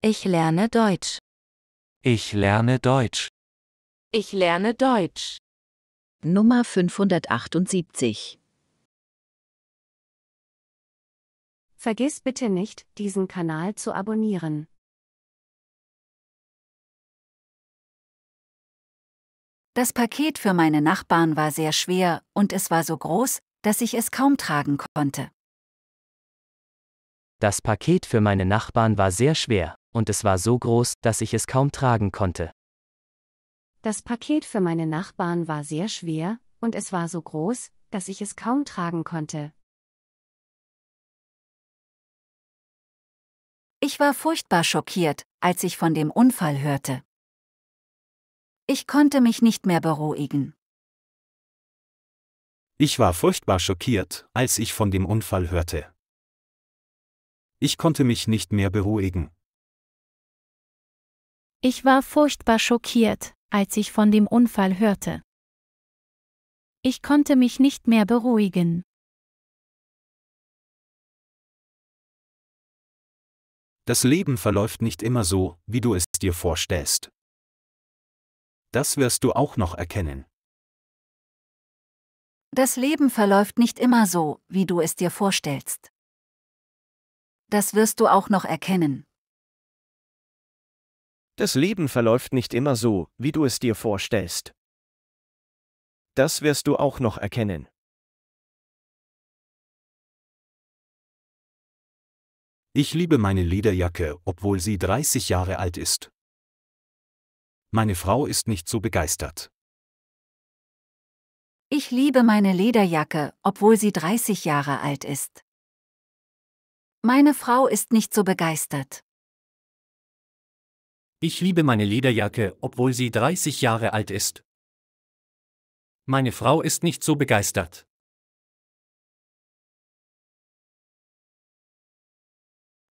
Ich lerne Deutsch. Ich lerne Deutsch. Ich lerne Deutsch. Nummer 578. Vergiss bitte nicht, diesen Kanal zu abonnieren. Das Paket für meine Nachbarn war sehr schwer und es war so groß, dass ich es kaum tragen konnte. Das Paket für meine Nachbarn war sehr schwer und es war so groß, dass ich es kaum tragen konnte. Das Paket für meine Nachbarn war sehr schwer, und es war so groß, dass ich es kaum tragen konnte. Ich war furchtbar schockiert, als ich von dem Unfall hörte. Ich konnte mich nicht mehr beruhigen. Ich war furchtbar schockiert, als ich von dem Unfall hörte. Ich konnte mich nicht mehr beruhigen. Ich war furchtbar schockiert, als ich von dem Unfall hörte. Ich konnte mich nicht mehr beruhigen. Das Leben verläuft nicht immer so, wie du es dir vorstellst. Das wirst du auch noch erkennen. Das Leben verläuft nicht immer so, wie du es dir vorstellst. Das wirst du auch noch erkennen. Das Leben verläuft nicht immer so, wie du es dir vorstellst. Das wirst du auch noch erkennen. Ich liebe meine Lederjacke, obwohl sie 30 Jahre alt ist. Meine Frau ist nicht so begeistert. Ich liebe meine Lederjacke, obwohl sie 30 Jahre alt ist. Meine Frau ist nicht so begeistert. Ich liebe meine Lederjacke, obwohl sie 30 Jahre alt ist. Meine Frau ist nicht so begeistert.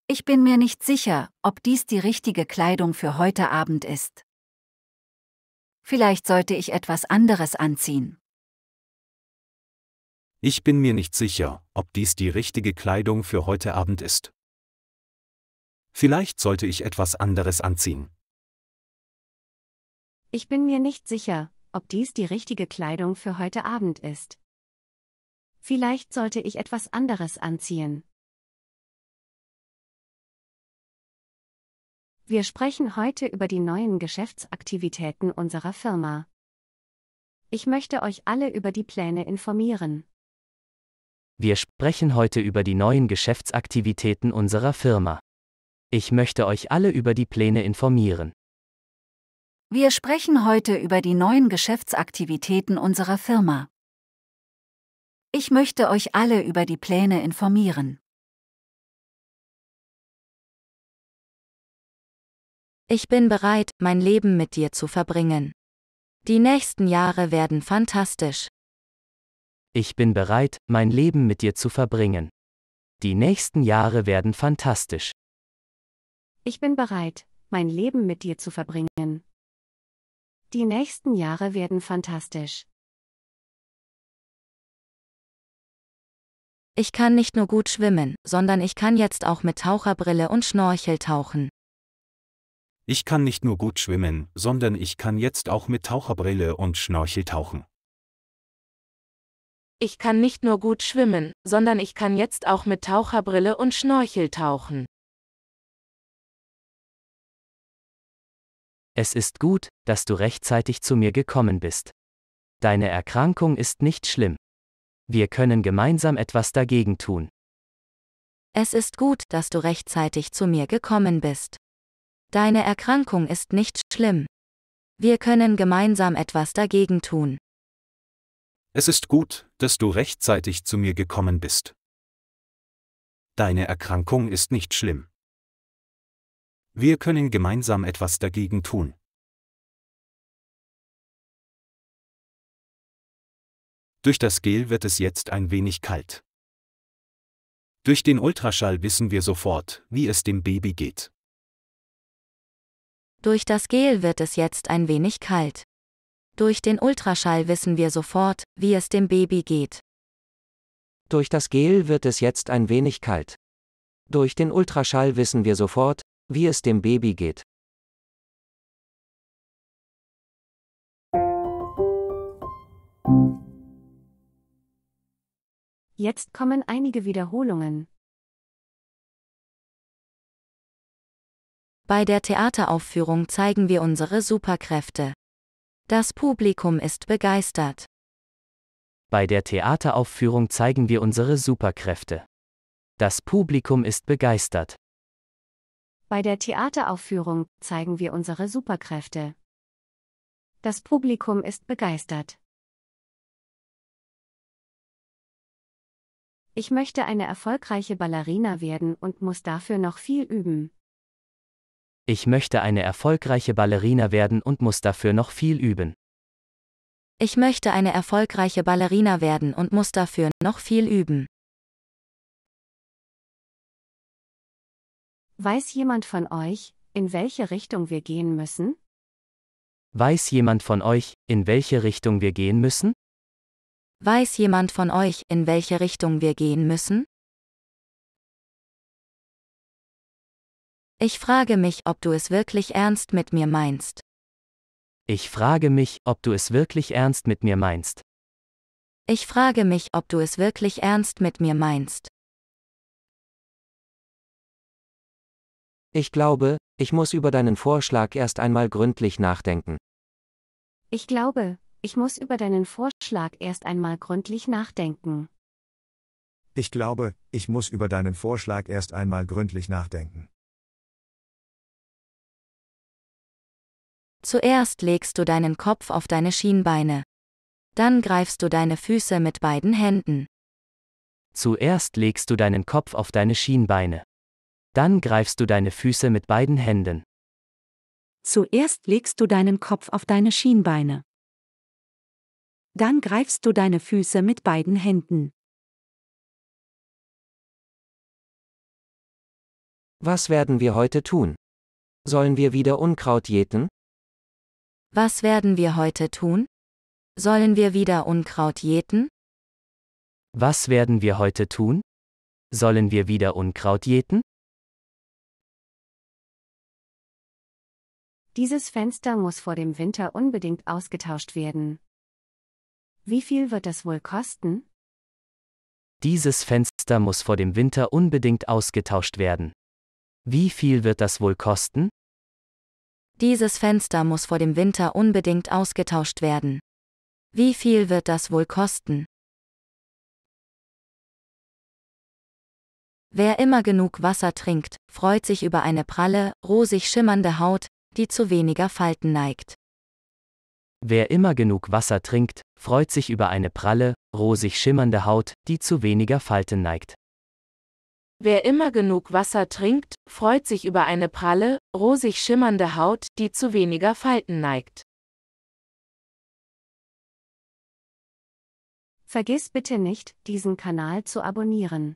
Ich bin mir nicht sicher, ob dies die richtige Kleidung für heute Abend ist. Vielleicht sollte ich etwas anderes anziehen. Ich bin mir nicht sicher, ob dies die richtige Kleidung für heute Abend ist. Vielleicht sollte ich etwas anderes anziehen. Ich bin mir nicht sicher, ob dies die richtige Kleidung für heute Abend ist. Vielleicht sollte ich etwas anderes anziehen. Wir sprechen heute über die neuen Geschäftsaktivitäten unserer Firma. Ich möchte euch alle über die Pläne informieren. Wir sprechen heute über die neuen Geschäftsaktivitäten unserer Firma. Ich möchte euch alle über die Pläne informieren. Wir sprechen heute über die neuen Geschäftsaktivitäten unserer Firma. Ich möchte euch alle über die Pläne informieren. Ich bin bereit, mein Leben mit dir zu verbringen. Die nächsten Jahre werden fantastisch. Ich bin bereit, mein Leben mit dir zu verbringen. Die nächsten Jahre werden fantastisch. Ich bin bereit, mein Leben mit dir zu verbringen. Die nächsten Jahre werden fantastisch. Ich kann nicht nur gut schwimmen, sondern ich kann jetzt auch mit Taucherbrille und Schnorchel tauchen. Ich kann nicht nur gut schwimmen, sondern ich kann jetzt auch mit Taucherbrille und Schnorchel tauchen. Ich kann nicht nur gut schwimmen, sondern ich kann jetzt auch mit Taucherbrille und Schnorchel tauchen. Es ist gut, dass du rechtzeitig zu mir gekommen bist. Deine Erkrankung ist nicht schlimm. Wir können gemeinsam etwas dagegen tun. Es ist gut, dass du rechtzeitig zu mir gekommen bist. Deine Erkrankung ist nicht schlimm. Wir können gemeinsam etwas dagegen tun. Es ist gut, dass du rechtzeitig zu mir gekommen bist. Deine Erkrankung ist nicht schlimm. Wir können gemeinsam etwas dagegen tun. Durch das Gel wird es jetzt ein wenig kalt. Durch den Ultraschall wissen wir sofort, wie es dem Baby geht. Durch das Gel wird es jetzt ein wenig kalt. Durch den Ultraschall wissen wir sofort, wie es dem Baby geht. Durch das Gel wird es jetzt ein wenig kalt. Durch den Ultraschall wissen wir sofort, wie es dem Baby geht. Jetzt kommen einige Wiederholungen. Bei der Theateraufführung zeigen wir unsere Superkräfte. Das Publikum ist begeistert. Bei der Theateraufführung zeigen wir unsere Superkräfte. Das Publikum ist begeistert. Bei der Theateraufführung zeigen wir unsere Superkräfte. Das Publikum ist begeistert. Ich möchte eine erfolgreiche Ballerina werden und muss dafür noch viel üben. Ich möchte eine erfolgreiche Ballerina werden und muss dafür noch viel üben. Ich möchte eine erfolgreiche Ballerina werden und muss dafür noch viel üben. Weiß jemand von euch, in welche Richtung wir gehen müssen? Weiß jemand von euch, in welche Richtung wir gehen müssen? Weiß jemand von euch, in welche Richtung wir gehen müssen? Ich frage mich, ob du es wirklich ernst mit mir meinst. Ich frage mich, ob du es wirklich ernst mit mir meinst. Ich frage mich, ob du es wirklich ernst mit mir meinst. Ich glaube, ich muss über deinen Vorschlag erst einmal gründlich nachdenken. Ich glaube, ich muss über deinen Vorschlag erst einmal gründlich nachdenken. Ich glaube, ich muss über deinen Vorschlag erst einmal gründlich nachdenken. Zuerst legst du deinen Kopf auf deine Schienbeine. Dann greifst du deine Füße mit beiden Händen. Zuerst legst du deinen Kopf auf deine Schienbeine. Dann greifst du deine Füße mit beiden Händen. Zuerst legst du deinen Kopf auf deine Schienbeine. Dann greifst du deine Füße mit beiden Händen. Was werden wir heute tun? Sollen wir wieder Unkraut jäten? Was werden wir heute tun? Sollen wir wieder Unkraut jäten? Was werden wir heute tun? Sollen wir wieder Unkraut jäten? Dieses Fenster muss vor dem Winter unbedingt ausgetauscht werden. Wie viel wird das wohl kosten? Dieses Fenster muss vor dem Winter unbedingt ausgetauscht werden. Wie viel wird das wohl kosten? Dieses Fenster muss vor dem Winter unbedingt ausgetauscht werden. Wie viel wird das wohl kosten? Wer immer genug Wasser trinkt, freut sich über eine pralle, rosig schimmernde Haut, die zu weniger Falten neigt. Wer immer genug Wasser trinkt, freut sich über eine pralle, rosig schimmernde Haut, die zu weniger Falten neigt. Wer immer genug Wasser trinkt, freut sich über eine pralle, rosig schimmernde Haut, die zu weniger Falten neigt. Vergiss bitte nicht, diesen Kanal zu abonnieren.